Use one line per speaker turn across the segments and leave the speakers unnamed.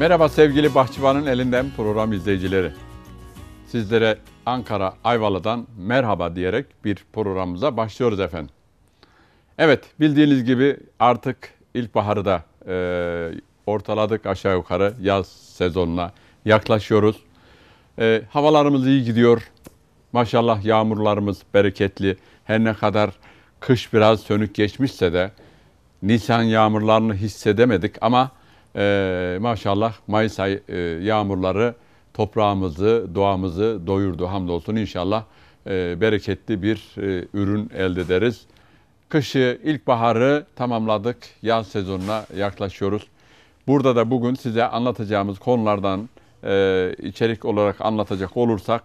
Merhaba sevgili Bahçıvan'ın elinden program izleyicileri. Sizlere Ankara Ayvalı'dan merhaba diyerek bir programımıza başlıyoruz efendim. Evet bildiğiniz gibi artık ilkbaharı da e, ortaladık aşağı yukarı yaz sezonuna yaklaşıyoruz. E, havalarımız iyi gidiyor. Maşallah yağmurlarımız bereketli. Her ne kadar kış biraz sönük geçmişse de Nisan yağmurlarını hissedemedik ama e, maşallah Mayıs ay, e, yağmurları toprağımızı, doğamızı doyurdu hamdolsun. İnşallah e, bereketli bir e, ürün elde ederiz. Kışı, ilkbaharı tamamladık. Yaz sezonuna yaklaşıyoruz. Burada da bugün size anlatacağımız konulardan e, içerik olarak anlatacak olursak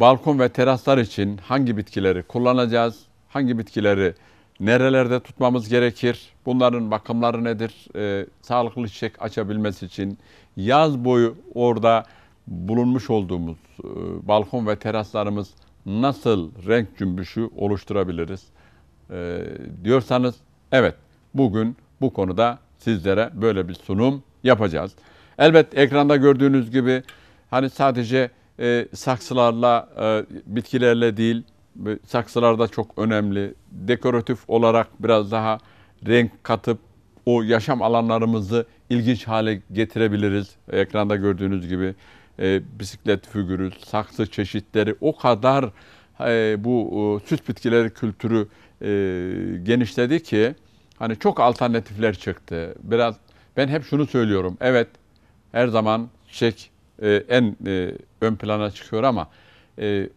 balkon ve teraslar için hangi bitkileri kullanacağız, hangi bitkileri Nerelerde tutmamız gerekir? Bunların bakımları nedir? E, sağlıklı çiçek açabilmesi için yaz boyu orada bulunmuş olduğumuz e, balkon ve teraslarımız nasıl renk cümbüşü oluşturabiliriz? E, diyorsanız evet bugün bu konuda sizlere böyle bir sunum yapacağız. Elbet ekranda gördüğünüz gibi hani sadece e, saksılarla, e, bitkilerle değil saksılarda çok önemli. Dekoratif olarak biraz daha renk katıp o yaşam alanlarımızı ilginç hale getirebiliriz. Ekranda gördüğünüz gibi e, bisiklet figürü, saksı çeşitleri o kadar e, bu e, süs bitkileri kültürü e, genişledi ki hani çok alternatifler çıktı. Biraz ben hep şunu söylüyorum. Evet her zaman çiçek e, en e, ön plana çıkıyor ama e,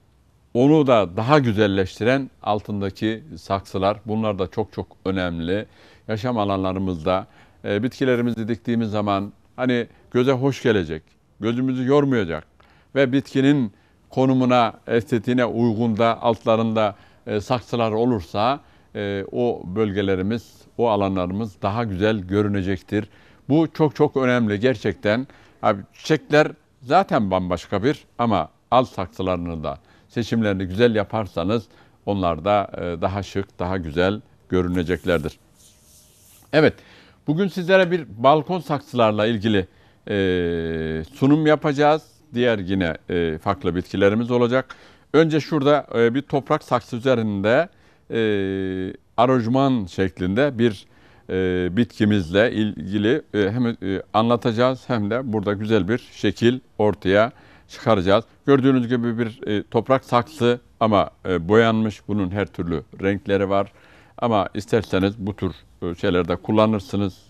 onu da daha güzelleştiren altındaki saksılar. Bunlar da çok çok önemli. Yaşam alanlarımızda e, bitkilerimizi diktiğimiz zaman hani göze hoş gelecek, gözümüzü yormayacak ve bitkinin konumuna, estetiğine uygun da altlarında e, saksılar olursa e, o bölgelerimiz, o alanlarımız daha güzel görünecektir. Bu çok çok önemli gerçekten. Abi çiçekler zaten bambaşka bir ama alt saksılarını da seçimlerini güzel yaparsanız onlar da e, daha şık, daha güzel görüneceklerdir. Evet, bugün sizlere bir balkon saksılarla ilgili e, sunum yapacağız. Diğer yine e, farklı bitkilerimiz olacak. Önce şurada bir toprak saksı üzerinde arojman şeklinde bir bitkimizle ilgili hem e, anlatacağız hem de burada güzel bir şekil ortaya çıkaracağız. Gördüğünüz gibi bir e, toprak saksı ama e, boyanmış. Bunun her türlü renkleri var. Ama isterseniz bu tür e, şeylerde kullanırsınız.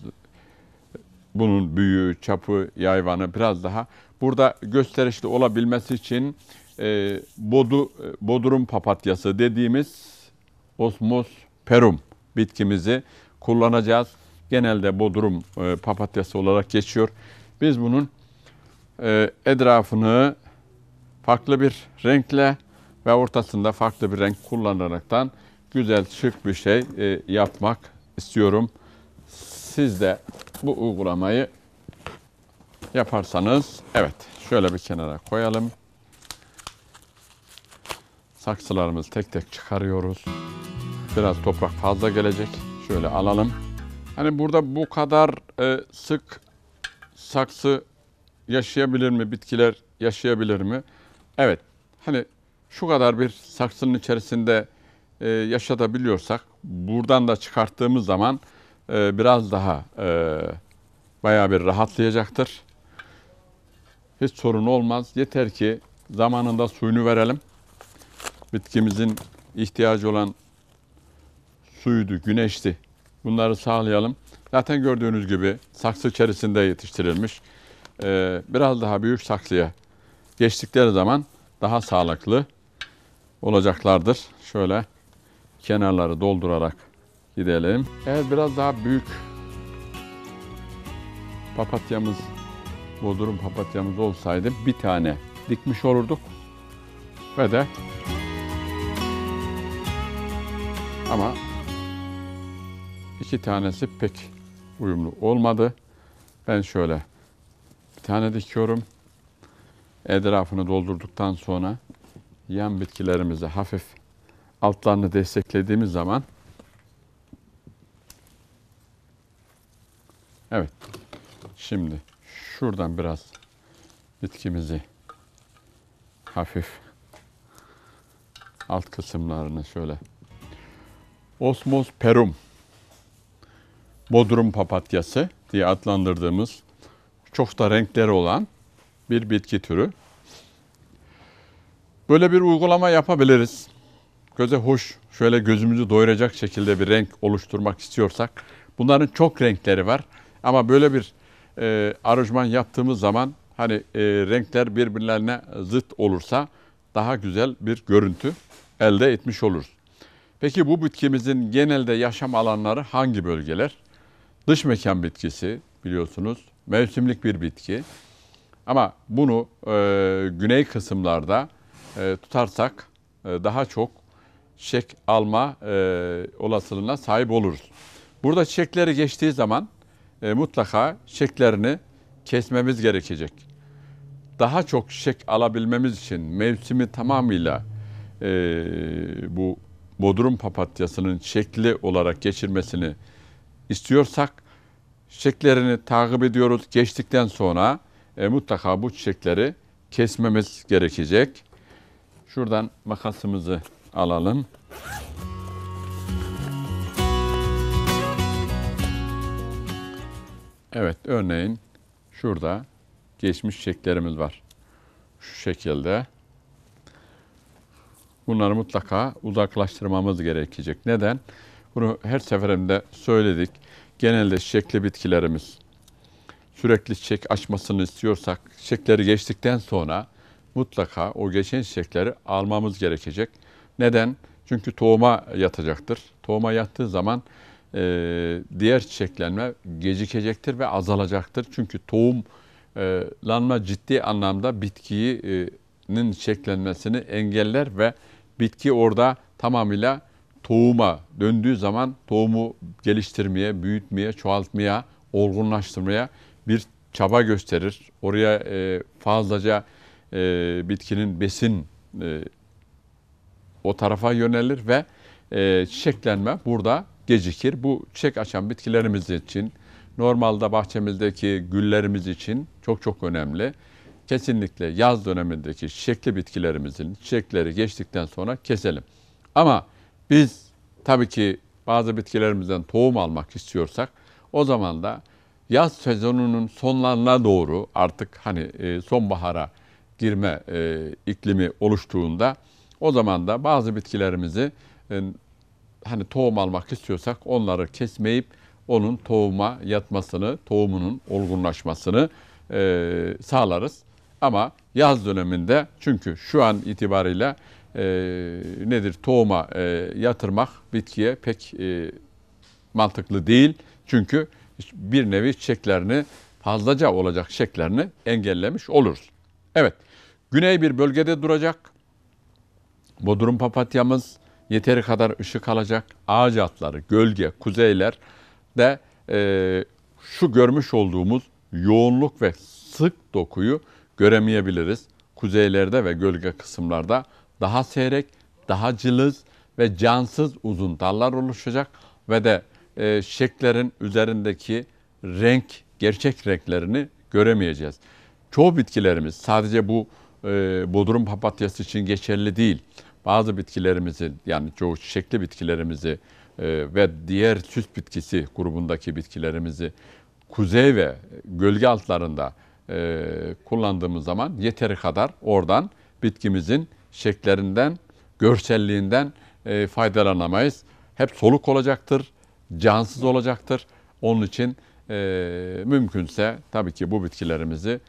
Bunun büyüğü, çapı, yayvanı biraz daha. Burada gösterişli olabilmesi için e, bodu, e, bodrum papatyası dediğimiz osmos perum bitkimizi kullanacağız. Genelde bodrum e, papatyası olarak geçiyor. Biz bunun e, etrafını farklı bir renkle ve ortasında farklı bir renk kullanaraktan güzel şık bir şey e, yapmak istiyorum. Siz de bu uygulamayı yaparsanız evet şöyle bir kenara koyalım. Saksılarımızı tek tek çıkarıyoruz. Biraz toprak fazla gelecek. Şöyle alalım. Hani burada bu kadar e, sık saksı yaşayabilir mi? Bitkiler yaşayabilir mi? Evet. Hani şu kadar bir saksının içerisinde e, yaşatabiliyorsak buradan da çıkarttığımız zaman e, biraz daha e, bayağı bir rahatlayacaktır. Hiç sorun olmaz. Yeter ki zamanında suyunu verelim. Bitkimizin ihtiyacı olan suydu, güneşti. Bunları sağlayalım. Zaten gördüğünüz gibi saksı içerisinde yetiştirilmiş e, biraz daha büyük saksıya geçtikleri zaman daha sağlıklı olacaklardır. Şöyle kenarları doldurarak gidelim. Eğer biraz daha büyük papatyamız, bu durum papatyamız olsaydı bir tane dikmiş olurduk. Ve de ama iki tanesi pek uyumlu olmadı. Ben şöyle bir tane dikiyorum. Etrafını doldurduktan sonra yan bitkilerimizi hafif altlarını desteklediğimiz zaman Evet. Şimdi şuradan biraz bitkimizi hafif alt kısımlarını şöyle Osmos perum Bodrum papatyası diye adlandırdığımız çok da renkleri olan bir bitki türü. Böyle bir uygulama yapabiliriz. Göze hoş, şöyle gözümüzü doyuracak şekilde bir renk oluşturmak istiyorsak. Bunların çok renkleri var ama böyle bir e, aranjman yaptığımız zaman hani e, renkler birbirlerine zıt olursa daha güzel bir görüntü elde etmiş oluruz. Peki bu bitkimizin genelde yaşam alanları hangi bölgeler? Dış mekan bitkisi biliyorsunuz mevsimlik bir bitki. Ama bunu e, güney kısımlarda e, tutarsak e, daha çok çiçek alma e, olasılığına sahip oluruz. Burada çiçekleri geçtiği zaman e, mutlaka çiçeklerini kesmemiz gerekecek. Daha çok çiçek alabilmemiz için mevsimi tamamıyla e, bu bodrum papatyasının şekli olarak geçirmesini istiyorsak Çiçeklerini takip ediyoruz. Geçtikten sonra e, mutlaka bu çiçekleri kesmemiz gerekecek. Şuradan makasımızı alalım. Evet örneğin şurada geçmiş çiçeklerimiz var. Şu şekilde. Bunları mutlaka uzaklaştırmamız gerekecek. Neden? Bunu her seferinde söyledik genelde çiçekli bitkilerimiz sürekli çiçek açmasını istiyorsak çiçekleri geçtikten sonra mutlaka o geçen çiçekleri almamız gerekecek. Neden? Çünkü tohuma yatacaktır. Tohuma yattığı zaman e, diğer çiçeklenme gecikecektir ve azalacaktır. Çünkü tohumlanma ciddi anlamda bitkinin çiçeklenmesini engeller ve bitki orada tamamıyla tohuma döndüğü zaman tohumu geliştirmeye, büyütmeye, çoğaltmaya, olgunlaştırmaya bir çaba gösterir. Oraya e, fazlaca e, bitkinin besin e, o tarafa yönelir ve e, çiçeklenme burada gecikir. Bu çiçek açan bitkilerimiz için, normalde bahçemizdeki güllerimiz için çok çok önemli. Kesinlikle yaz dönemindeki çiçekli bitkilerimizin çiçekleri geçtikten sonra keselim. Ama biz tabii ki bazı bitkilerimizden tohum almak istiyorsak o zaman da yaz sezonunun sonlarına doğru artık hani e, sonbahara girme e, iklimi oluştuğunda o zaman da bazı bitkilerimizi e, hani tohum almak istiyorsak onları kesmeyip onun tohuma yatmasını, tohumunun olgunlaşmasını sağlarız. Ama yaz döneminde çünkü şu an itibariyle e, nedir tohuma e, yatırmak bitkiye pek e, mantıklı değil. Çünkü bir nevi çiçeklerini fazlaca olacak şeklerini engellemiş oluruz. Evet, güney bir bölgede duracak. Bodrum papatyamız yeteri kadar ışık alacak. Ağaç atları, gölge, kuzeyler de e, şu görmüş olduğumuz yoğunluk ve sık dokuyu göremeyebiliriz. Kuzeylerde ve gölge kısımlarda daha seyrek, daha cılız ve cansız uzun dallar oluşacak ve de e, şeklerin üzerindeki renk, gerçek renklerini göremeyeceğiz. Çoğu bitkilerimiz sadece bu e, bodrum papatyası için geçerli değil. Bazı bitkilerimizi yani çoğu çiçekli bitkilerimizi e, ve diğer süs bitkisi grubundaki bitkilerimizi kuzey ve gölge altlarında e, kullandığımız zaman yeteri kadar oradan bitkimizin şeklerinden, görselliğinden e, faydalanamayız. Hep soluk olacaktır, cansız olacaktır. Onun için e, mümkünse tabii ki bu bitkilerimizi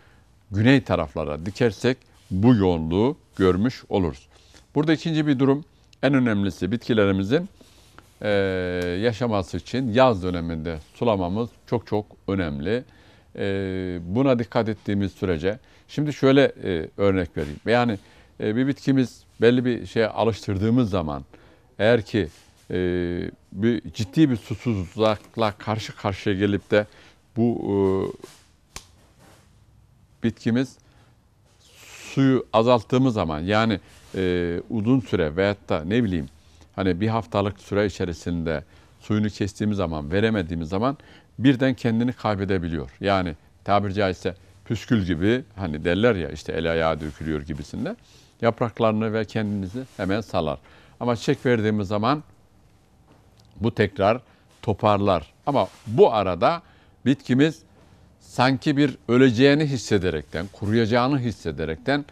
güney taraflara dikersek bu yoğunluğu görmüş oluruz. Burada ikinci bir durum, en önemlisi bitkilerimizin e, yaşaması için yaz döneminde sulamamız çok çok önemli. E, buna dikkat ettiğimiz sürece, şimdi şöyle e, örnek vereyim. Yani e, bir bitkimiz belli bir şeye alıştırdığımız zaman eğer ki e, bir ciddi bir susuzlukla karşı karşıya gelip de bu e, bitkimiz suyu azalttığımız zaman yani e, uzun süre veyahut da ne bileyim hani bir haftalık süre içerisinde suyunu kestiğimiz zaman veremediğimiz zaman birden kendini kaybedebiliyor. Yani tabiri caizse püskül gibi hani derler ya işte el ayağı dökülüyor gibisinde yapraklarını ve kendimizi hemen salar. Ama çiçek verdiğimiz zaman bu tekrar toparlar. Ama bu arada bitkimiz sanki bir öleceğini hissederekten, kuruyacağını hissederekten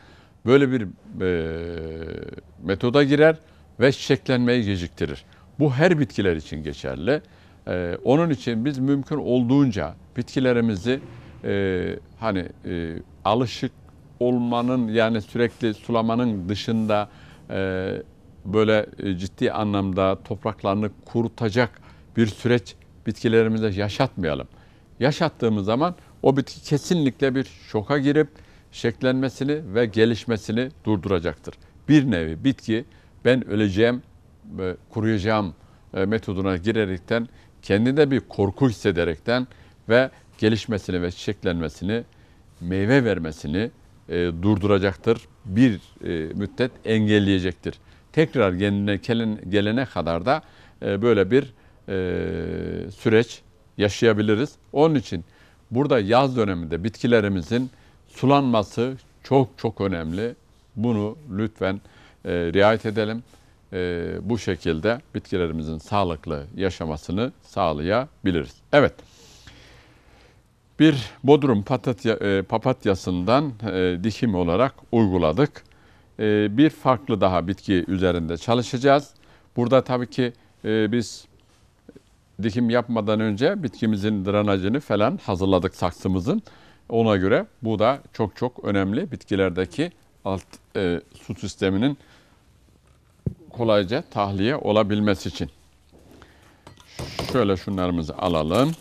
böyle bir e, metoda girer ve çiçeklenmeyi geciktirir. Bu her bitkiler için geçerli. E, onun için biz mümkün olduğunca bitkilerimizi e, hani e, alışık olmanın yani sürekli sulamanın dışında e, böyle e, ciddi anlamda topraklarını kurutacak bir süreç bitkilerimize yaşatmayalım. Yaşattığımız zaman o bitki kesinlikle bir şoka girip şeklenmesini ve gelişmesini durduracaktır. Bir nevi bitki ben öleceğim, e, kuruyacağım e, metoduna girerekten kendinde bir korku hissederekten ve gelişmesini ve çiçeklenmesini, meyve vermesini e, durduracaktır. Bir e, müddet engelleyecektir. Tekrar kendine gelene kadar da e, böyle bir e, süreç yaşayabiliriz. Onun için burada yaz döneminde bitkilerimizin sulanması çok çok önemli. Bunu lütfen e, riayet edelim. E, bu şekilde bitkilerimizin sağlıklı yaşamasını sağlayabiliriz. Evet bir Bodrum patatya, e, papatyasından e, dikim olarak uyguladık. E, bir farklı daha bitki üzerinde çalışacağız. Burada tabii ki e, biz dikim yapmadan önce bitkimizin drenajını falan hazırladık saksımızın. Ona göre bu da çok çok önemli bitkilerdeki alt e, su sisteminin kolayca tahliye olabilmesi için. Şöyle şunlarımızı alalım.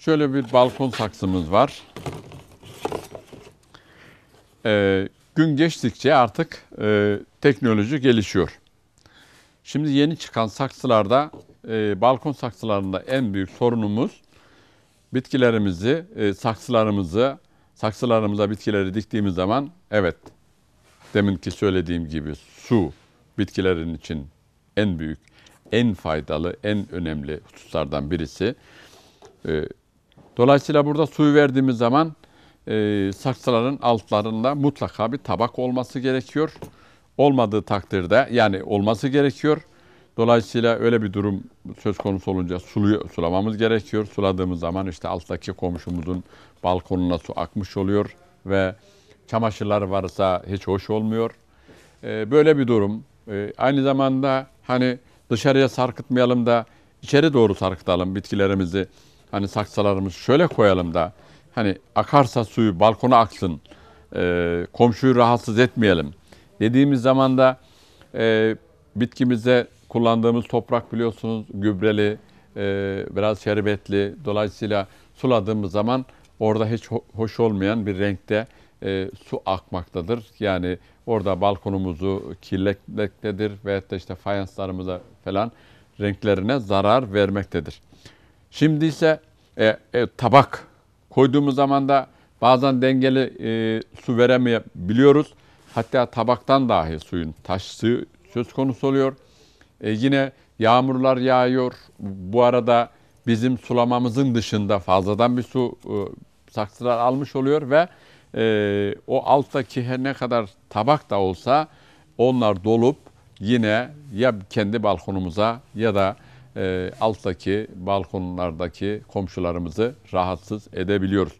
Şöyle bir balkon saksımız var. Ee, gün geçtikçe artık e, teknoloji gelişiyor. Şimdi yeni çıkan saksılarda, e, balkon saksılarında en büyük sorunumuz bitkilerimizi, e, saksılarımızı, saksılarımıza bitkileri diktiğimiz zaman evet deminki söylediğim gibi su bitkilerin için en büyük, en faydalı, en önemli hususlardan birisi. E, Dolayısıyla burada suyu verdiğimiz zaman e, saksıların altlarında mutlaka bir tabak olması gerekiyor. Olmadığı takdirde yani olması gerekiyor. Dolayısıyla öyle bir durum söz konusu olunca suluyor, sulamamız gerekiyor. Suladığımız zaman işte alttaki komşumuzun balkonuna su akmış oluyor ve çamaşırlar varsa hiç hoş olmuyor. E, böyle bir durum. E, aynı zamanda hani dışarıya sarkıtmayalım da içeri doğru sarkıtalım bitkilerimizi hani saksılarımızı şöyle koyalım da hani akarsa suyu balkona aksın, e, komşuyu rahatsız etmeyelim dediğimiz zaman da e, bitkimize kullandığımız toprak biliyorsunuz gübreli, e, biraz şerbetli. Dolayısıyla suladığımız zaman orada hiç hoş olmayan bir renkte e, su akmaktadır. Yani orada balkonumuzu kirletmektedir veyahut da işte fayanslarımıza falan renklerine zarar vermektedir. Şimdi ise e, e, tabak koyduğumuz zaman da bazen dengeli e, su veremeyebiliyoruz. Hatta tabaktan dahi suyun taştığı söz konusu oluyor. E, yine yağmurlar yağıyor. Bu arada bizim sulamamızın dışında fazladan bir su e, saksılar almış oluyor ve e, o alttaki her ne kadar tabak da olsa onlar dolup yine ya kendi balkonumuza ya da e, alttaki balkonlardaki komşularımızı rahatsız edebiliyoruz.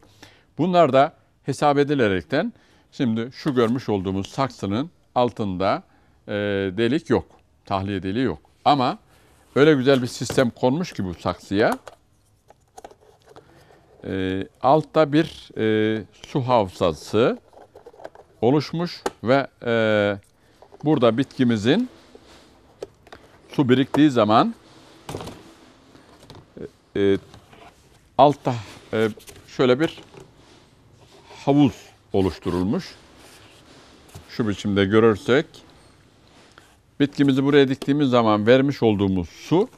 Bunlar da hesap edilerekten şimdi şu görmüş olduğumuz saksının altında e, delik yok. Tahliye deliği yok. Ama öyle güzel bir sistem konmuş ki bu saksıya. E, altta bir e, su havzası oluşmuş ve e, burada bitkimizin su biriktiği zaman e, e, altta e, şöyle bir havuz oluşturulmuş. Şu biçimde görürsek bitkimizi buraya diktiğimiz zaman vermiş olduğumuz su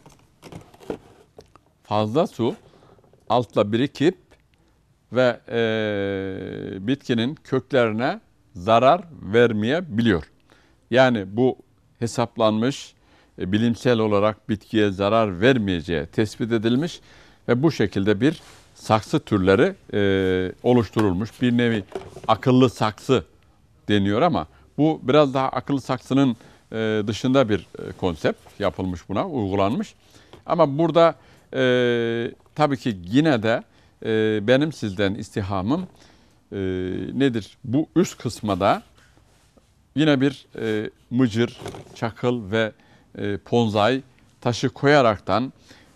fazla su altla birikip ve e, bitkinin köklerine zarar vermeyebiliyor. Yani bu hesaplanmış e, bilimsel olarak bitkiye zarar vermeyeceği tespit edilmiş ve bu şekilde bir saksı türleri e, oluşturulmuş. Bir nevi akıllı saksı deniyor ama bu biraz daha akıllı saksının e, dışında bir e, konsept yapılmış buna, uygulanmış. Ama burada e, tabii ki yine de e, benim sizden istihamım e, nedir? Bu üst kısmada yine bir e, mıcır, çakıl ve e, ponzay taşı koyaraktan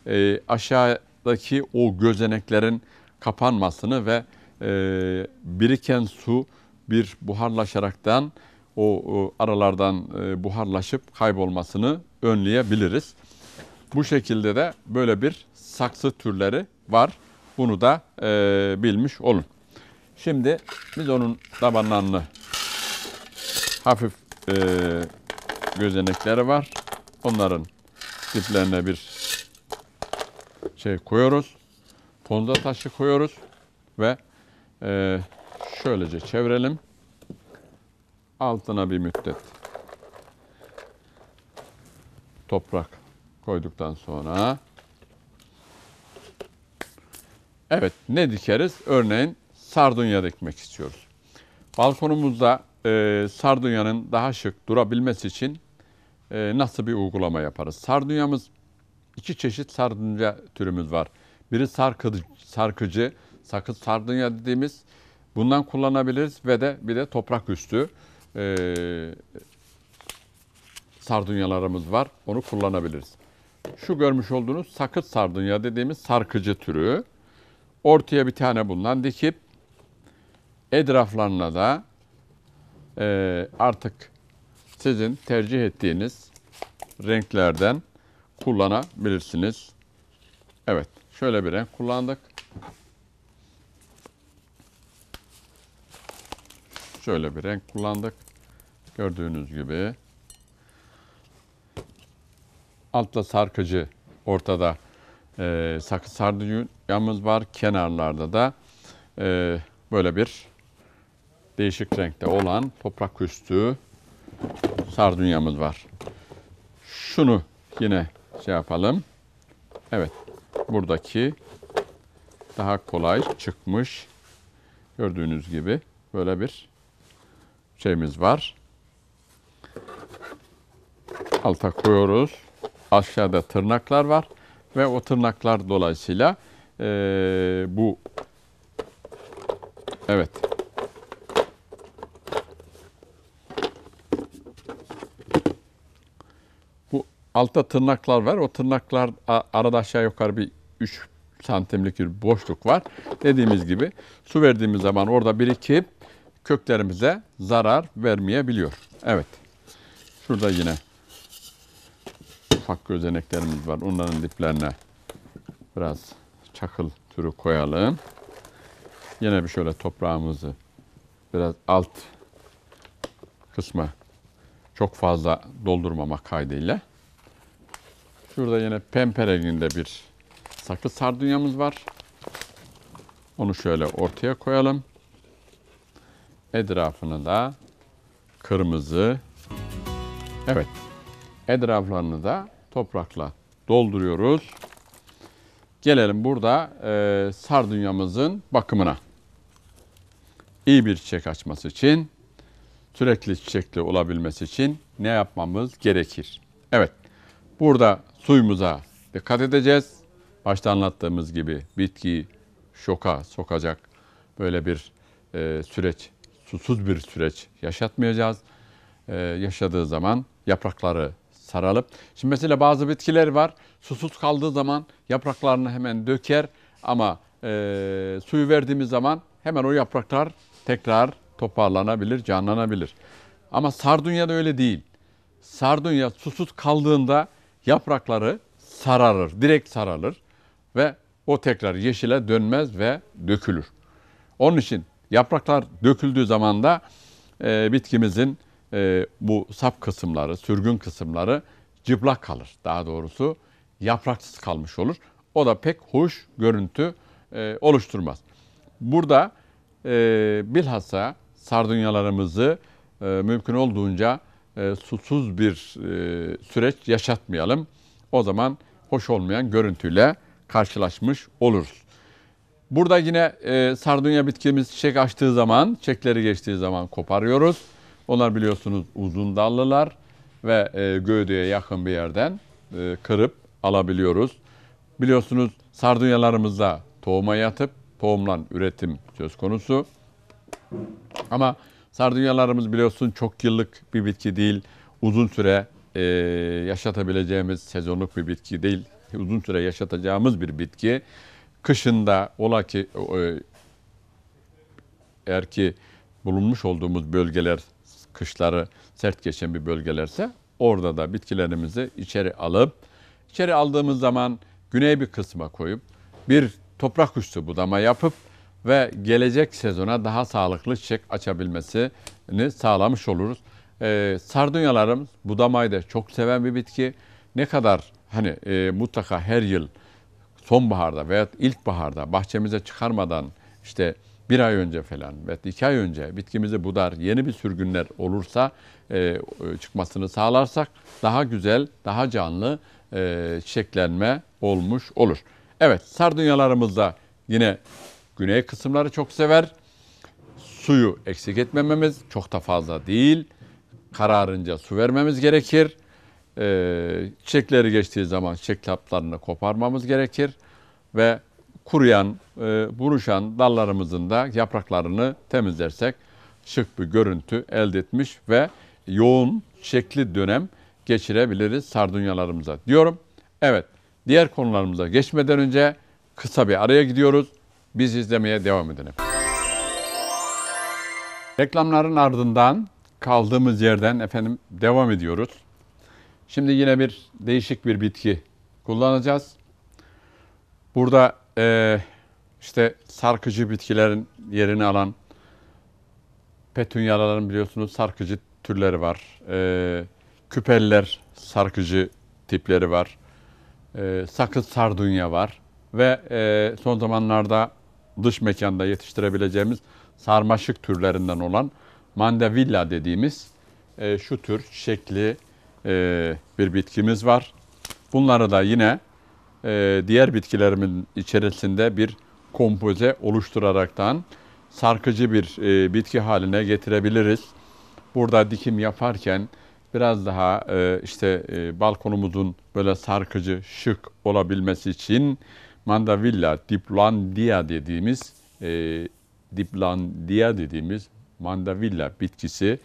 e, aşağıdaki o gözeneklerin kapanmasını ve e, biriken su bir buharlaşaraktan o, o aralardan e, buharlaşıp kaybolmasını önleyebiliriz. Bu şekilde de böyle bir saksı türleri var. Bunu da e, bilmiş olun. Şimdi biz onun tabanlarını hafif e, gözenekleri var. Onların diplerine bir şey koyuyoruz. Ponza taşı koyuyoruz ve e, şöylece çevirelim. Altına bir müddet toprak koyduktan sonra evet ne dikeriz? Örneğin sardunya dikmek istiyoruz. Balkonumuzda e, sardunyanın daha şık durabilmesi için e, nasıl bir uygulama yaparız? Sardunyamız iki çeşit sardunya türümüz var. Biri sarkıcı, sarkıcı sakız sardunya dediğimiz bundan kullanabiliriz ve de bir de toprak üstü e, ee, sardunyalarımız var. Onu kullanabiliriz. Şu görmüş olduğunuz sakız sardunya dediğimiz sarkıcı türü. Ortaya bir tane bundan dikip etraflarına da e, artık sizin tercih ettiğiniz renklerden kullanabilirsiniz. Evet, şöyle bir renk kullandık. Şöyle bir renk kullandık. Gördüğünüz gibi altta sarkıcı, ortada e, sakız sardunyamız var. Kenarlarda da e, böyle bir değişik renkte olan toprak üstü sardunyamız var. Şunu yine şey yapalım. Evet. Buradaki daha kolay çıkmış. Gördüğünüz gibi böyle bir şeyimiz var. Alta koyuyoruz. Aşağıda tırnaklar var ve o tırnaklar dolayısıyla e, bu evet altta tırnaklar var. O tırnaklar arada aşağı yukarı bir 3 santimlik bir boşluk var. Dediğimiz gibi su verdiğimiz zaman orada birikip köklerimize zarar vermeyebiliyor. Evet. Şurada yine ufak gözeneklerimiz var. Onların diplerine biraz çakıl türü koyalım. Yine bir şöyle toprağımızı biraz alt kısmı çok fazla doldurmamak kaydıyla Şurada yine pembe renginde bir saklı sardunyamız var. Onu şöyle ortaya koyalım. Etrafını da kırmızı. Evet. Etraflarını da toprakla dolduruyoruz. Gelelim burada e, sardunyamızın bakımına. İyi bir çiçek açması için, sürekli çiçekli olabilmesi için ne yapmamız gerekir? Evet, burada suyumuza dikkat edeceğiz. Başta anlattığımız gibi bitkiyi şoka sokacak böyle bir e, süreç, susuz bir süreç yaşatmayacağız. E, yaşadığı zaman yaprakları saralıp. Şimdi mesela bazı bitkiler var. Susuz kaldığı zaman yapraklarını hemen döker ama e, suyu verdiğimiz zaman hemen o yapraklar tekrar toparlanabilir, canlanabilir. Ama sardunya da öyle değil. Sardunya susuz kaldığında yaprakları sararır, direkt sararır ve o tekrar yeşile dönmez ve dökülür. Onun için yapraklar döküldüğü zaman da e, bitkimizin e, bu sap kısımları, sürgün kısımları cıplak kalır. Daha doğrusu yapraksız kalmış olur. O da pek hoş görüntü e, oluşturmaz. Burada e, bilhassa sardunyalarımızı e, mümkün olduğunca e, susuz bir e, süreç yaşatmayalım. O zaman hoş olmayan görüntüyle karşılaşmış oluruz. Burada yine e, sardunya bitkimiz çiçek açtığı zaman, çiçekleri geçtiği zaman koparıyoruz. Onlar biliyorsunuz uzun dallılar ve e, gövdeye yakın bir yerden e, kırıp alabiliyoruz. Biliyorsunuz sardunyalarımızda tohuma yatıp tohumlan üretim söz konusu. Ama Sardunyalarımız biliyorsun çok yıllık bir bitki değil. Uzun süre e, yaşatabileceğimiz sezonluk bir bitki değil. Uzun süre yaşatacağımız bir bitki. Kışında ola ki e, eğer ki bulunmuş olduğumuz bölgeler kışları sert geçen bir bölgelerse orada da bitkilerimizi içeri alıp içeri aldığımız zaman güney bir kısma koyup bir toprak üstü budama yapıp ve gelecek sezona daha sağlıklı çiçek açabilmesini sağlamış oluruz. E, ee, sardunyalarımız budamayı da çok seven bir bitki. Ne kadar hani e, mutlaka her yıl sonbaharda veya ilkbaharda bahçemize çıkarmadan işte bir ay önce falan veya iki ay önce bitkimizi budar yeni bir sürgünler olursa e, çıkmasını sağlarsak daha güzel, daha canlı e, çiçeklenme olmuş olur. Evet sardunyalarımızda yine Güney kısımları çok sever. Suyu eksik etmememiz çok da fazla değil. Kararınca su vermemiz gerekir. Ee, çiçekleri geçtiği zaman çiçek laplarını koparmamız gerekir. Ve kuruyan, e, buruşan dallarımızın da yapraklarını temizlersek şık bir görüntü elde etmiş ve yoğun çiçekli dönem geçirebiliriz sardunyalarımıza diyorum. Evet diğer konularımıza geçmeden önce kısa bir araya gidiyoruz. Biz izlemeye devam edelim. Reklamların ardından kaldığımız yerden efendim devam ediyoruz. Şimdi yine bir değişik bir bitki kullanacağız. Burada e, işte sarkıcı bitkilerin yerini alan petunyaların biliyorsunuz sarkıcı türleri var. E, küpeller sarkıcı tipleri var. E, sakız sardunya var. Ve e, son zamanlarda dış mekanda yetiştirebileceğimiz sarmaşık türlerinden olan mandevilla dediğimiz e, şu tür şekli e, bir bitkimiz var. Bunları da yine e, diğer bitkilerimin içerisinde bir kompoze oluşturaraktan sarkıcı bir e, bitki haline getirebiliriz. Burada dikim yaparken biraz daha e, işte e, balkonumuzun böyle sarkıcı, şık olabilmesi için Mandavilla, Diplandia dediğimiz e, Diplandia dediğimiz mandavilla bitkisi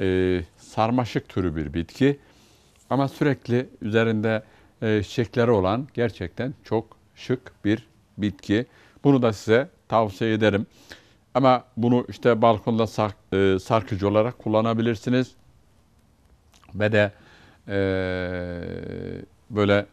e, sarmaşık türü bir bitki. Ama sürekli üzerinde e, çiçekleri olan gerçekten çok şık bir bitki. Bunu da size tavsiye ederim. Ama bunu işte balkonda sark, e, sarkıcı olarak kullanabilirsiniz. Ve de e, böyle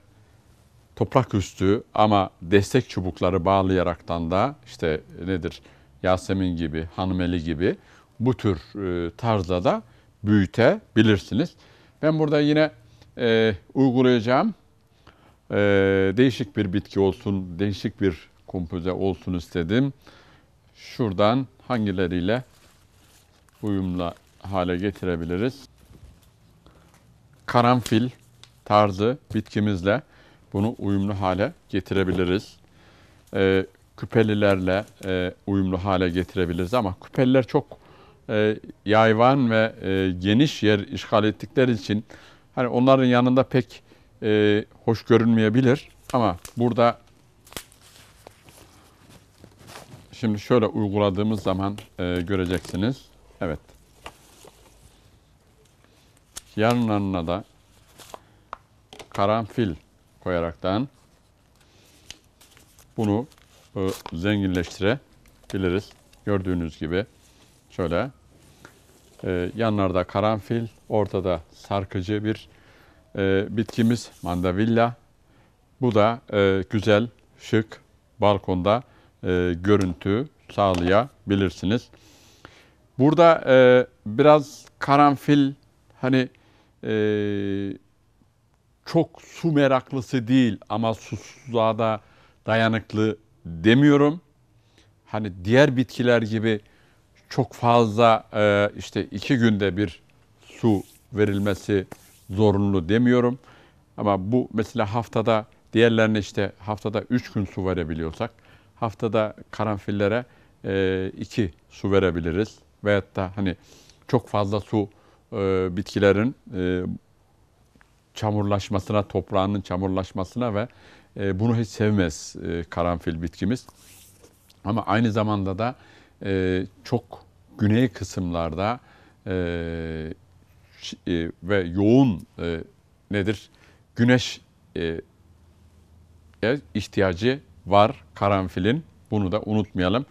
toprak üstü ama destek çubukları bağlayaraktan da işte nedir Yasemin gibi, Hanımeli gibi bu tür e, tarzda da büyütebilirsiniz. Ben burada yine e, uygulayacağım e, değişik bir bitki olsun, değişik bir kompoze olsun istedim. Şuradan hangileriyle uyumla hale getirebiliriz? Karanfil tarzı bitkimizle bunu uyumlu hale getirebiliriz. E, küpelilerle e, uyumlu hale getirebiliriz ama küpeliler çok e, yayvan ve e, geniş yer işgal ettikleri için hani onların yanında pek e, hoş görünmeyebilir ama burada şimdi şöyle uyguladığımız zaman e, göreceksiniz. Evet. Yanlarına da karanfil koyaraktan bunu e, zenginleştirebiliriz. Gördüğünüz gibi şöyle e, yanlarda karanfil, ortada sarkıcı bir e, bitkimiz mandavilla. Bu da e, güzel, şık balkonda e, görüntü sağlayabilirsiniz. Burada e, biraz karanfil hani e, çok su meraklısı değil ama susuzluğa da dayanıklı demiyorum. Hani diğer bitkiler gibi çok fazla e, işte iki günde bir su verilmesi zorunlu demiyorum. Ama bu mesela haftada diğerlerine işte haftada üç gün su verebiliyorsak haftada karanfillere e, iki su verebiliriz. Veyahut da hani çok fazla su e, bitkilerin e, çamurlaşmasına, toprağının çamurlaşmasına ve e, bunu hiç sevmez e, karanfil bitkimiz. Ama aynı zamanda da e, çok güney kısımlarda e, e, ve yoğun e, nedir güneş e, e, ihtiyacı var karanfilin. Bunu da unutmayalım.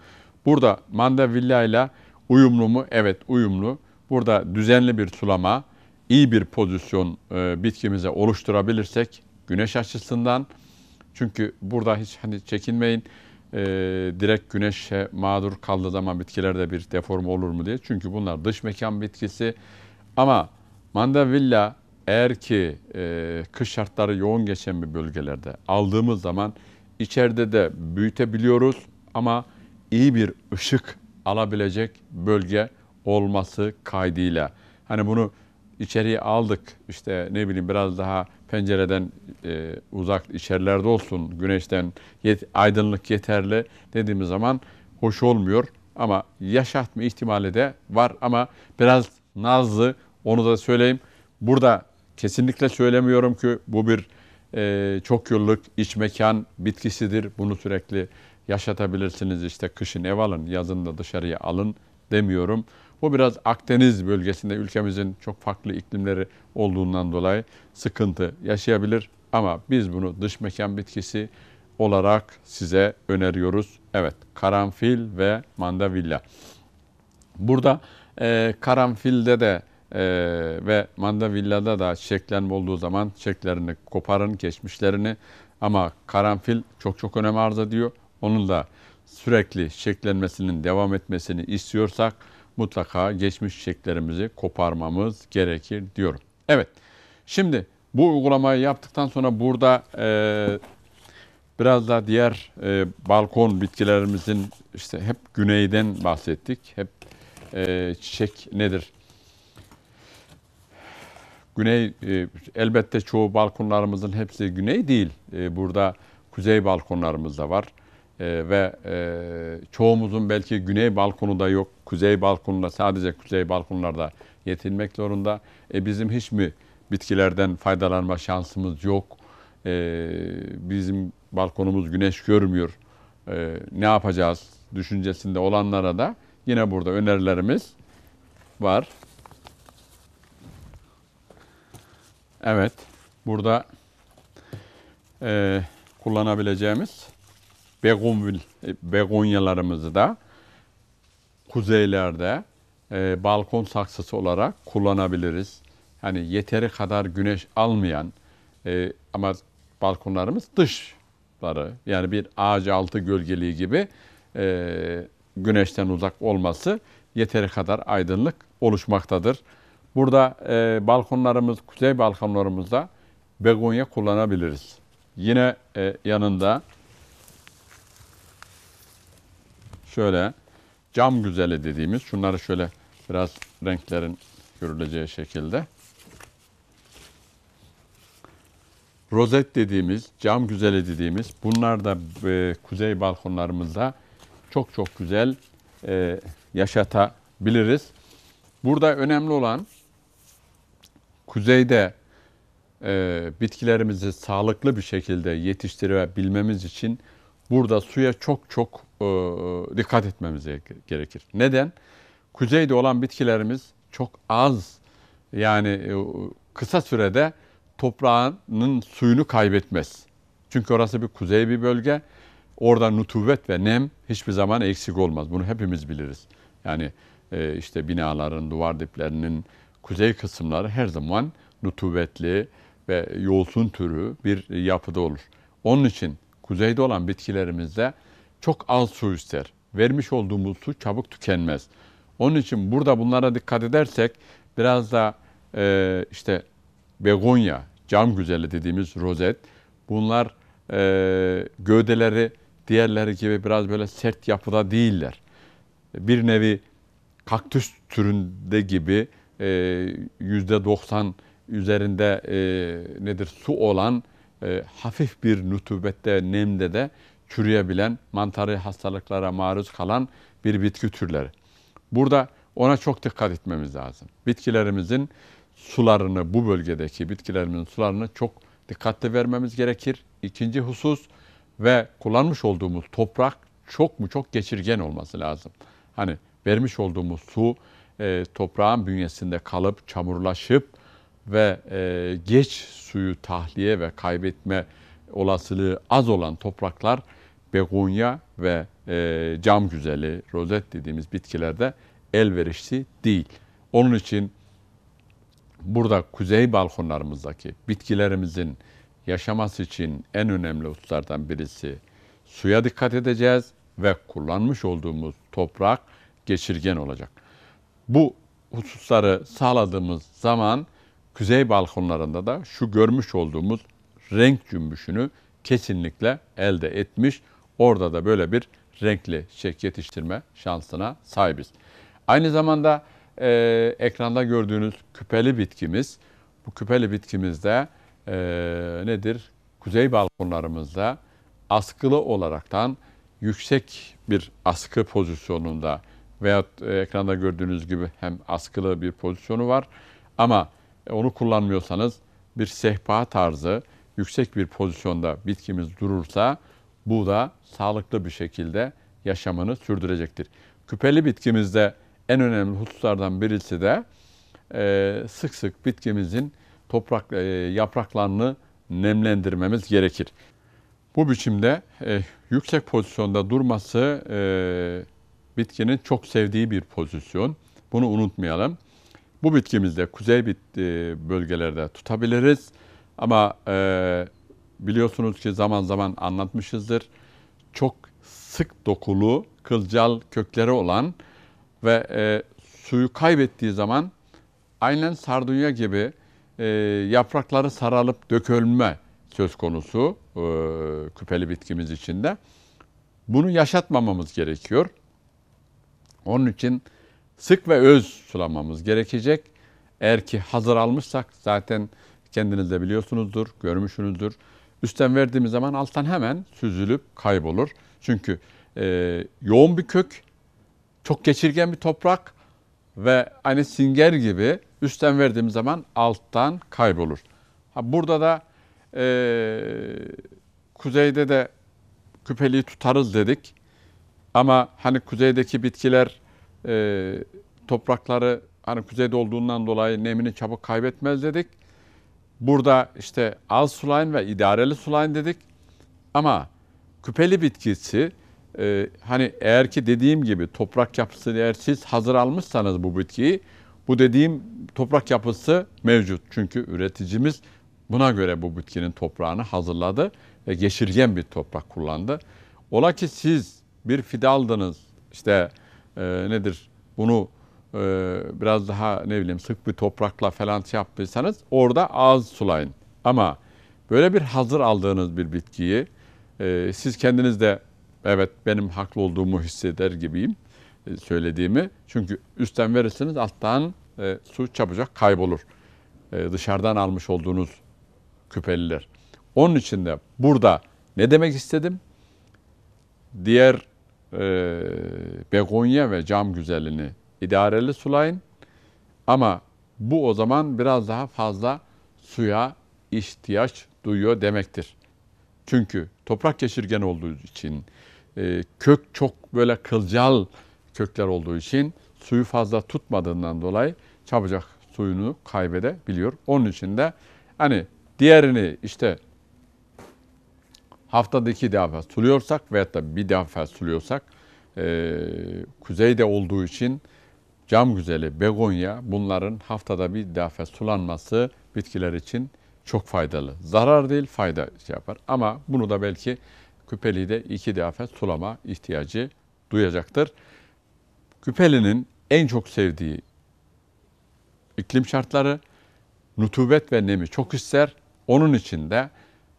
Burada mandavilla ile uyumlu mu? Evet uyumlu. Burada düzenli bir sulama, iyi bir pozisyon e, bitkimize oluşturabilirsek güneş açısından çünkü burada hiç hani çekinmeyin e, direkt güneşe mağdur kaldığı zaman bitkilerde bir deform olur mu diye. Çünkü bunlar dış mekan bitkisi ama mandavilla eğer ki e, kış şartları yoğun geçen bir bölgelerde aldığımız zaman içeride de büyütebiliyoruz ama iyi bir ışık alabilecek bölge olması kaydıyla. Hani bunu içeriye aldık. işte ne bileyim biraz daha pencereden e, uzak içerilerde olsun, güneşten yet, aydınlık yeterli dediğimiz zaman hoş olmuyor. Ama yaşatma ihtimali de var ama biraz nazlı onu da söyleyeyim. Burada kesinlikle söylemiyorum ki bu bir e, çok yıllık iç mekan bitkisidir. Bunu sürekli yaşatabilirsiniz işte kışın ev alın, yazın da dışarıya alın demiyorum. Bu biraz Akdeniz bölgesinde ülkemizin çok farklı iklimleri olduğundan dolayı sıkıntı yaşayabilir. Ama biz bunu dış mekan bitkisi olarak size öneriyoruz. Evet karanfil ve mandavilla. Burada e, karanfilde de e, ve mandavillada da çiçeklenme olduğu zaman çiçeklerini koparın, geçmişlerini. Ama karanfil çok çok önem arz ediyor. Onun da sürekli çiçeklenmesinin devam etmesini istiyorsak mutlaka geçmiş çiçeklerimizi koparmamız gerekir diyorum. Evet şimdi bu uygulamayı yaptıktan sonra burada e, biraz da diğer e, balkon bitkilerimizin işte hep güneyden bahsettik. Hep e, çiçek nedir? Güney e, elbette çoğu balkonlarımızın hepsi güney değil. E, burada kuzey balkonlarımız da var. Ee, ve e, çoğumuzun belki güney balkonu da yok. Kuzey balkonunda sadece kuzey balkonlarda yetinmek zorunda. E, bizim hiç mi bitkilerden faydalanma şansımız yok? E, bizim balkonumuz güneş görmüyor. E, ne yapacağız düşüncesinde olanlara da yine burada önerilerimiz var. Evet, burada e, kullanabileceğimiz begonvil, e, begonyalarımızı da kuzeylerde e, balkon saksısı olarak kullanabiliriz. Hani yeteri kadar güneş almayan e, ama balkonlarımız dışları yani bir ağaç altı gölgeliği gibi e, güneşten uzak olması yeteri kadar aydınlık oluşmaktadır. Burada e, balkonlarımız, kuzey balkonlarımızda begonya kullanabiliriz. Yine e, yanında şöyle cam güzeli dediğimiz şunları şöyle biraz renklerin görüleceği şekilde. Rozet dediğimiz, cam güzeli dediğimiz bunlar da e, kuzey balkonlarımızda çok çok güzel e, yaşatabiliriz. Burada önemli olan kuzeyde e, bitkilerimizi sağlıklı bir şekilde yetiştirebilmemiz için burada suya çok çok e, e dikkat etmemiz gerekir. Neden? Kuzeyde olan bitkilerimiz çok az yani e, kısa sürede toprağının suyunu kaybetmez. Çünkü orası bir kuzey bir bölge. Orada nutuvvet ve nem hiçbir zaman eksik olmaz. Bunu hepimiz biliriz. Yani e, işte binaların, duvar diplerinin kuzey kısımları her zaman nutuvvetli ve yolsun türü bir yapıda olur. Onun için kuzeyde olan bitkilerimizde çok az su ister. Vermiş olduğumuz su çabuk tükenmez. Onun için burada bunlara dikkat edersek biraz da e, işte begonya, cam güzeli dediğimiz rozet bunlar e, gövdeleri diğerleri gibi biraz böyle sert yapıda değiller. Bir nevi kaktüs türünde gibi e, yüzde %90 üzerinde e, nedir su olan e, hafif bir nutubette, nemde de çürüyebilen, mantarı hastalıklara maruz kalan bir bitki türleri. Burada ona çok dikkat etmemiz lazım. Bitkilerimizin sularını, bu bölgedeki bitkilerimizin sularını çok dikkatli vermemiz gerekir. İkinci husus ve kullanmış olduğumuz toprak çok mu çok geçirgen olması lazım. Hani vermiş olduğumuz su e, toprağın bünyesinde kalıp çamurlaşıp ve e, geç suyu tahliye ve kaybetme olasılığı az olan topraklar begonya ve e, cam güzeli, rozet dediğimiz bitkilerde elverişli değil. Onun için burada kuzey balkonlarımızdaki bitkilerimizin yaşaması için en önemli hususlardan birisi suya dikkat edeceğiz ve kullanmış olduğumuz toprak geçirgen olacak. Bu hususları sağladığımız zaman kuzey balkonlarında da şu görmüş olduğumuz renk cümbüşünü kesinlikle elde etmiş. Orada da böyle bir renkli çiçek yetiştirme şansına sahibiz. Aynı zamanda e, ekranda gördüğünüz küpeli bitkimiz, bu küpeli bitkimizde e, nedir? Kuzey balkonlarımızda askılı olaraktan yüksek bir askı pozisyonunda veyahut e, ekranda gördüğünüz gibi hem askılı bir pozisyonu var ama e, onu kullanmıyorsanız bir sehpa tarzı yüksek bir pozisyonda bitkimiz durursa bu da sağlıklı bir şekilde yaşamını sürdürecektir. Küpeli bitkimizde en önemli hususlardan birisi de e, sık sık bitkimizin toprak e, yapraklarını nemlendirmemiz gerekir. Bu biçimde e, yüksek pozisyonda durması e, bitkinin çok sevdiği bir pozisyon. Bunu unutmayalım. Bu bitkimizde kuzey bit e, bölgelerde tutabiliriz. Ama e, biliyorsunuz ki zaman zaman anlatmışızdır. Çok sık dokulu, kılcal kökleri olan ve e, suyu kaybettiği zaman aynen sardunya gibi e, yaprakları saralıp dökülme söz konusu e, küpeli bitkimiz içinde. Bunu yaşatmamamız gerekiyor. Onun için sık ve öz sulamamız gerekecek. Eğer ki hazır almışsak zaten kendiniz de biliyorsunuzdur, görmüşsünüzdür. Üstten verdiğimiz zaman alttan hemen süzülüp kaybolur. Çünkü e, yoğun bir kök, çok geçirgen bir toprak ve hani singer gibi üstten verdiğimiz zaman alttan kaybolur. Ha, burada da e, kuzeyde de küpeliği tutarız dedik. Ama hani kuzeydeki bitkiler e, toprakları hani kuzeyde olduğundan dolayı nemini çabuk kaybetmez dedik. Burada işte az sulayın ve idareli sulayın dedik. Ama küpeli bitkisi e, hani eğer ki dediğim gibi toprak yapısı eğer siz hazır almışsanız bu bitkiyi bu dediğim toprak yapısı mevcut. Çünkü üreticimiz buna göre bu bitkinin toprağını hazırladı ve geçirgen bir toprak kullandı. Ola ki siz bir fide aldınız işte e, nedir bunu e, biraz daha ne bileyim sık bir toprakla falan şey yaptıysanız orada az sulayın. Ama böyle bir hazır aldığınız bir bitkiyi e, siz kendiniz de evet benim haklı olduğumu hisseder gibiyim e, söylediğimi. Çünkü üstten verirsiniz alttan e, su çabucak kaybolur. E, dışarıdan almış olduğunuz küpeliler. Onun için de burada ne demek istedim? Diğer e, begonya ve cam güzelini idareli sulayın. Ama bu o zaman biraz daha fazla suya ihtiyaç duyuyor demektir. Çünkü toprak geçirgen olduğu için, e, kök çok böyle kılcal kökler olduğu için suyu fazla tutmadığından dolayı çabucak suyunu kaybedebiliyor. Onun için de hani diğerini işte haftada iki defa suluyorsak veyahut da bir defa suluyorsak e, kuzeyde olduğu için cam güzeli, begonya bunların haftada bir defa sulanması bitkiler için çok faydalı. Zarar değil fayda şey yapar ama bunu da belki küpeli de iki defa sulama ihtiyacı duyacaktır. Küpelinin en çok sevdiği iklim şartları, nutubet ve nemi çok ister. Onun için de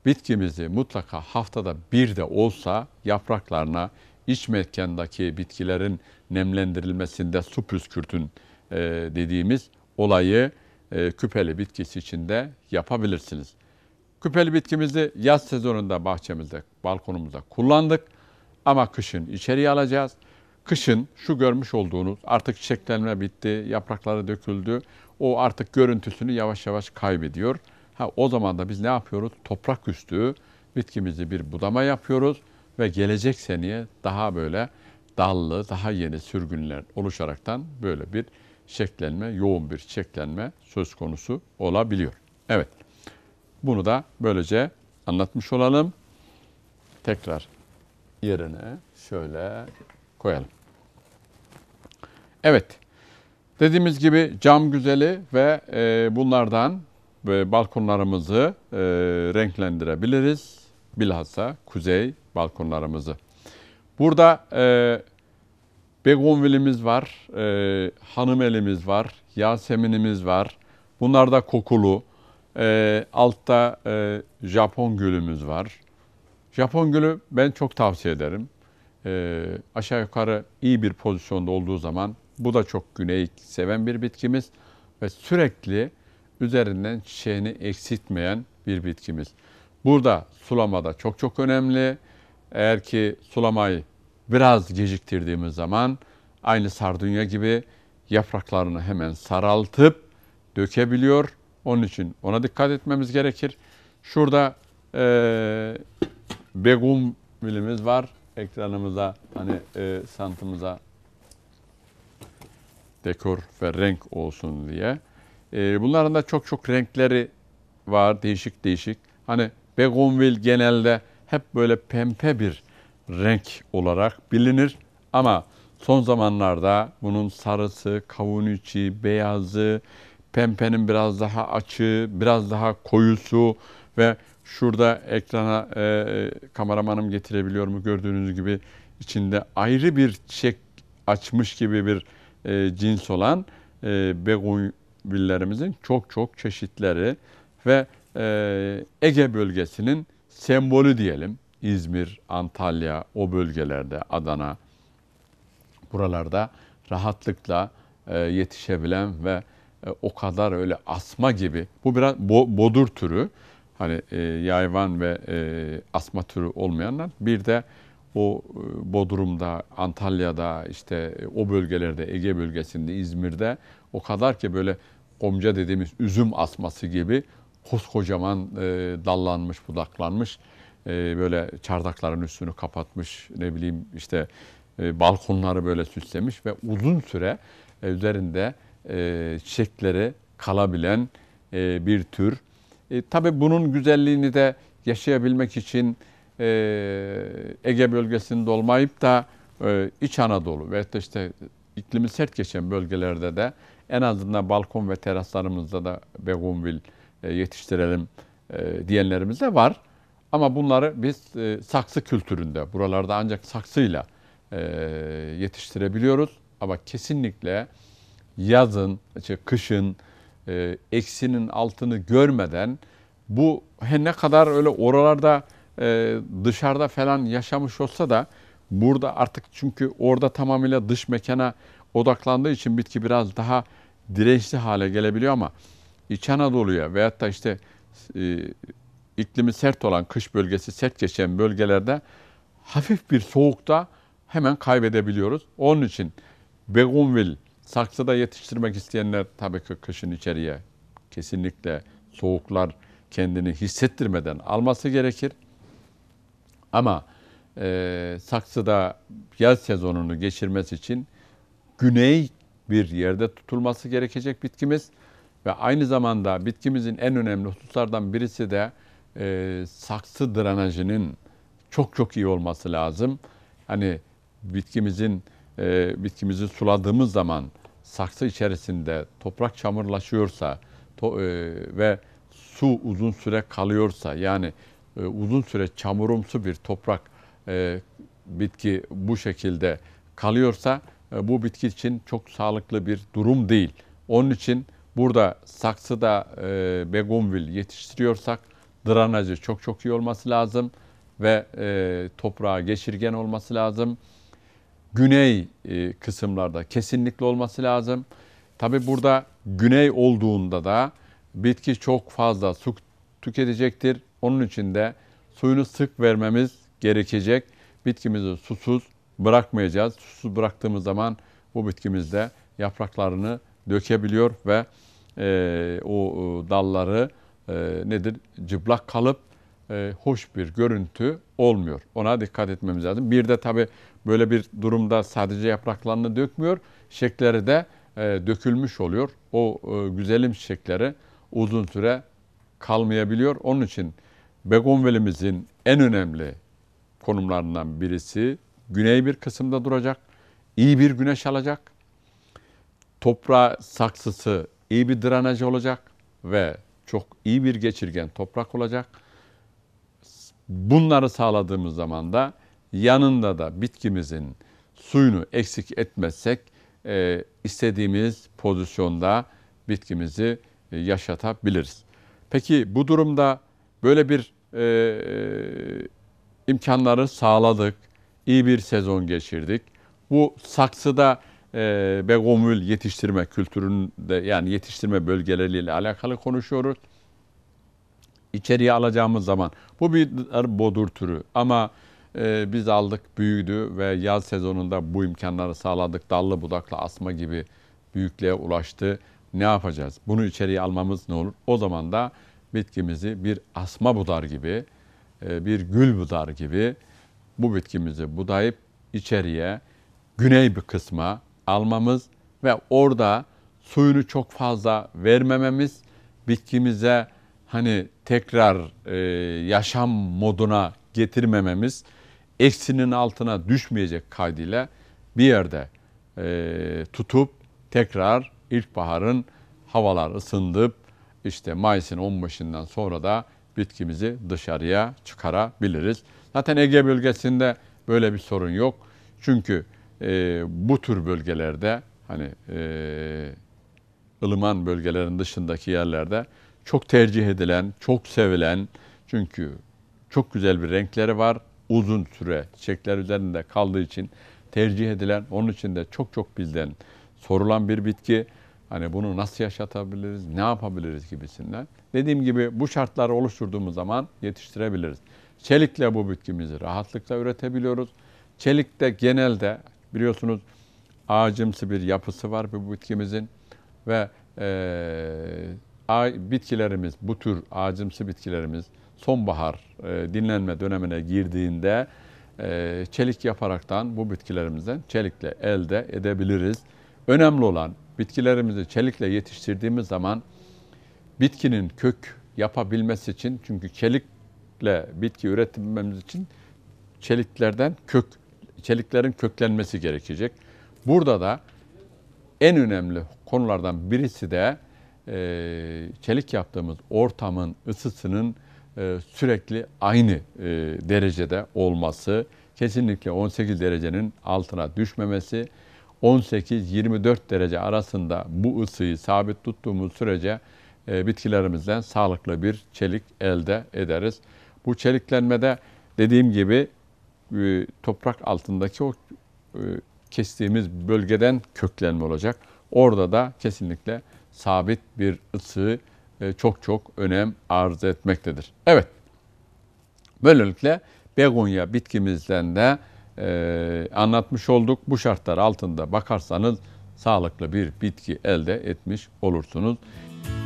bitkimizi mutlaka haftada bir de olsa yapraklarına iç mekandaki bitkilerin nemlendirilmesinde su püskürtün e, dediğimiz olayı e, küpeli bitkisi içinde yapabilirsiniz. Küpeli bitkimizi yaz sezonunda bahçemizde, balkonumuzda kullandık ama kışın içeriye alacağız. Kışın şu görmüş olduğunuz artık çiçeklenme bitti, yaprakları döküldü. O artık görüntüsünü yavaş yavaş kaybediyor. Ha, o zaman da biz ne yapıyoruz? Toprak üstü bitkimizi bir budama yapıyoruz ve gelecek seneye daha böyle dallı, daha yeni sürgünler oluşaraktan böyle bir şeklenme, yoğun bir şeklenme söz konusu olabiliyor. Evet, bunu da böylece anlatmış olalım. Tekrar yerine şöyle koyalım. Evet, dediğimiz gibi cam güzeli ve e, bunlardan balkonlarımızı e, renklendirebiliriz. Bilhassa kuzey balkonlarımızı. Burada e, begonvilimiz var, e, elimiz var, yaseminimiz var. Bunlar da kokulu. E, altta e, Japon gülümüz var. Japon gülü ben çok tavsiye ederim. E, aşağı yukarı iyi bir pozisyonda olduğu zaman bu da çok güney seven bir bitkimiz ve sürekli üzerinden çiçeğini eksiltmeyen bir bitkimiz. Burada sulamada çok çok önemli. Eğer ki sulamayı biraz geciktirdiğimiz zaman aynı sardunya gibi yapraklarını hemen saraltıp dökebiliyor. Onun için ona dikkat etmemiz gerekir. Şurada e, begum milimiz var. Ekranımıza hani e, santımıza dekor ve renk olsun diye. E, bunların da çok çok renkleri var, değişik değişik. Hani begonvil genelde hep böyle pembe bir renk olarak bilinir ama son zamanlarda bunun sarısı, kavun içi, beyazı, pempenin biraz daha açığı, biraz daha koyusu ve şurada ekrana e, e, kameramanım getirebiliyor mu gördüğünüz gibi içinde ayrı bir çiçek açmış gibi bir e, cins olan e, begon, villerimizin çok çok çeşitleri ve e, Ege bölgesinin sembolü diyelim. İzmir, Antalya, o bölgelerde, Adana, buralarda rahatlıkla e, yetişebilen ve e, o kadar öyle asma gibi, bu biraz bo, bodur türü, hani e, yayvan ve e, asma türü olmayanlar, bir de o e, bodurumda Antalya'da, işte o bölgelerde, Ege bölgesinde, İzmir'de o kadar ki böyle omca dediğimiz üzüm asması gibi koskocaman e, dallanmış, budaklanmış. E, böyle çardakların üstünü kapatmış, ne bileyim işte e, balkonları böyle süslemiş ve uzun süre e, üzerinde e, çiçekleri kalabilen e, bir tür. E, tabii bunun güzelliğini de yaşayabilmek için e, Ege bölgesinde olmayıp da e, İç Anadolu ve işte iklimi sert geçen bölgelerde de en azından balkon ve teraslarımızda da begonvil e, yetiştirelim e, diyenlerimiz de var. Ama bunları biz e, saksı kültüründe, buralarda ancak saksıyla yetiştirebiliyoruz. Ama kesinlikle yazın, işte kışın eksinin altını görmeden bu ne kadar öyle oralarda dışarıda falan yaşamış olsa da burada artık çünkü orada tamamıyla dış mekana odaklandığı için bitki biraz daha dirençli hale gelebiliyor ama İç Anadolu'ya veyahut da işte e, iklimi sert olan kış bölgesi sert geçen bölgelerde hafif bir soğukta hemen kaybedebiliyoruz. Onun için begonvil saksıda yetiştirmek isteyenler tabii ki kışın içeriye kesinlikle soğuklar kendini hissettirmeden alması gerekir. Ama e, saksıda yaz sezonunu geçirmesi için güney bir yerde tutulması gerekecek bitkimiz. Ve aynı zamanda bitkimizin en önemli hususlardan birisi de e, saksı drenajının çok çok iyi olması lazım. Hani bitkimizin e, bitkimizi suladığımız zaman saksı içerisinde toprak çamurlaşıyorsa to, e, ve su uzun süre kalıyorsa yani e, uzun süre çamurumsu bir toprak e, bitki bu şekilde kalıyorsa e, bu bitki için çok sağlıklı bir durum değil. Onun için burada saksıda e, begonvil yetiştiriyorsak dranajı çok çok iyi olması lazım ve e, toprağa geçirgen olması lazım. Güney e, kısımlarda kesinlikle olması lazım. Tabi burada güney olduğunda da bitki çok fazla su tüketecektir. Onun için de suyunu sık vermemiz gerekecek. Bitkimizi susuz bırakmayacağız. Susuz bıraktığımız zaman bu bitkimizde yapraklarını dökebiliyor ve e, o dalları e, nedir Cıblak kalıp e, hoş bir görüntü olmuyor. Ona dikkat etmemiz lazım. Bir de tabii böyle bir durumda sadece yapraklarını dökmüyor. Şekleri de e, dökülmüş oluyor. O e, güzelim çiçekleri uzun süre kalmayabiliyor. Onun için begonvelimizin en önemli konumlarından birisi Güney bir kısımda duracak. İyi bir güneş alacak. Toprağa saksısı iyi bir drenaj olacak ve çok iyi bir geçirgen toprak olacak. Bunları sağladığımız zaman da yanında da bitkimizin suyunu eksik etmezsek e, istediğimiz pozisyonda bitkimizi e, yaşatabiliriz. Peki bu durumda böyle bir e, e imkanları sağladık iyi bir sezon geçirdik. Bu saksıda e, begomül yetiştirme kültüründe yani yetiştirme bölgeleriyle alakalı konuşuyoruz. İçeriye alacağımız zaman bu bir bodur türü ama e, biz aldık büyüdü ve yaz sezonunda bu imkanları sağladık. Dallı budaklı asma gibi büyüklüğe ulaştı. Ne yapacağız? Bunu içeriye almamız ne olur? O zaman da bitkimizi bir asma budar gibi, e, bir gül budar gibi bu bitkimizi budayıp içeriye güney bir kısma almamız ve orada suyunu çok fazla vermememiz bitkimize hani tekrar e, yaşam moduna getirmememiz eksinin altına düşmeyecek kaydıyla bir yerde e, tutup tekrar ilkbaharın havalar ısındıp işte Mayıs'ın 15'inden sonra da bitkimizi dışarıya çıkarabiliriz. Zaten Ege bölgesinde böyle bir sorun yok. Çünkü e, bu tür bölgelerde hani e, ılıman bölgelerin dışındaki yerlerde çok tercih edilen, çok sevilen çünkü çok güzel bir renkleri var. Uzun süre çiçekler üzerinde kaldığı için tercih edilen, onun için de çok çok bizden sorulan bir bitki. Hani bunu nasıl yaşatabiliriz, ne yapabiliriz gibisinden. Dediğim gibi bu şartları oluşturduğumuz zaman yetiştirebiliriz. Çelikle bu bitkimizi rahatlıkla üretebiliyoruz. Çelikte genelde biliyorsunuz ağacımsı bir yapısı var bu bitkimizin ve e, bitkilerimiz bu tür ağacımsı bitkilerimiz sonbahar e, dinlenme dönemine girdiğinde e, çelik yaparaktan bu bitkilerimizden çelikle elde edebiliriz. Önemli olan bitkilerimizi çelikle yetiştirdiğimiz zaman bitkinin kök yapabilmesi için çünkü çelik çelikle bitki üretmemiz için çeliklerden kök çeliklerin köklenmesi gerekecek. Burada da en önemli konulardan birisi de e, çelik yaptığımız ortamın ısısının e, sürekli aynı e, derecede olması, kesinlikle 18 derecenin altına düşmemesi, 18-24 derece arasında bu ısıyı sabit tuttuğumuz sürece e, bitkilerimizden sağlıklı bir çelik elde ederiz. Bu çeliklenmede dediğim gibi e, toprak altındaki o e, kestiğimiz bölgeden köklenme olacak. Orada da kesinlikle sabit bir ısı e, çok çok önem arz etmektedir. Evet, böylelikle begonya bitkimizden de anlatmış olduk. Bu şartlar altında bakarsanız sağlıklı bir bitki elde etmiş olursunuz. Müzik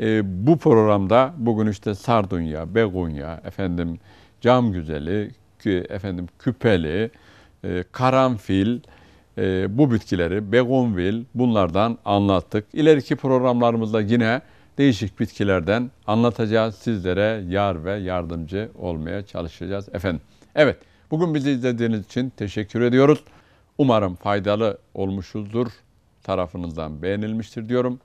E, bu programda bugün işte sardunya, begunya, efendim cam güzeli, kü, efendim küpeli, e, karanfil, e, bu bitkileri, begonvil bunlardan anlattık. İleriki programlarımızda yine değişik bitkilerden anlatacağız. Sizlere yar ve yardımcı olmaya çalışacağız efendim. Evet, bugün bizi izlediğiniz için teşekkür ediyoruz. Umarım faydalı olmuşuzdur. Tarafınızdan beğenilmiştir diyorum.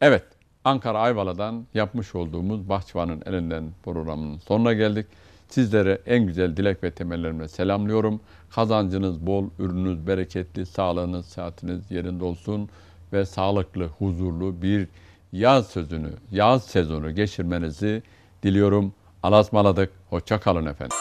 Evet, Ankara Ayvalı'dan yapmış olduğumuz Bahçıvan'ın elinden programının sonuna geldik. Sizlere en güzel dilek ve temellerimle selamlıyorum. Kazancınız bol, ürününüz bereketli, sağlığınız, sıhhatiniz yerinde olsun ve sağlıklı, huzurlu bir yaz sözünü, yaz sezonu geçirmenizi diliyorum. Alasmaladık. Hoşça kalın efendim.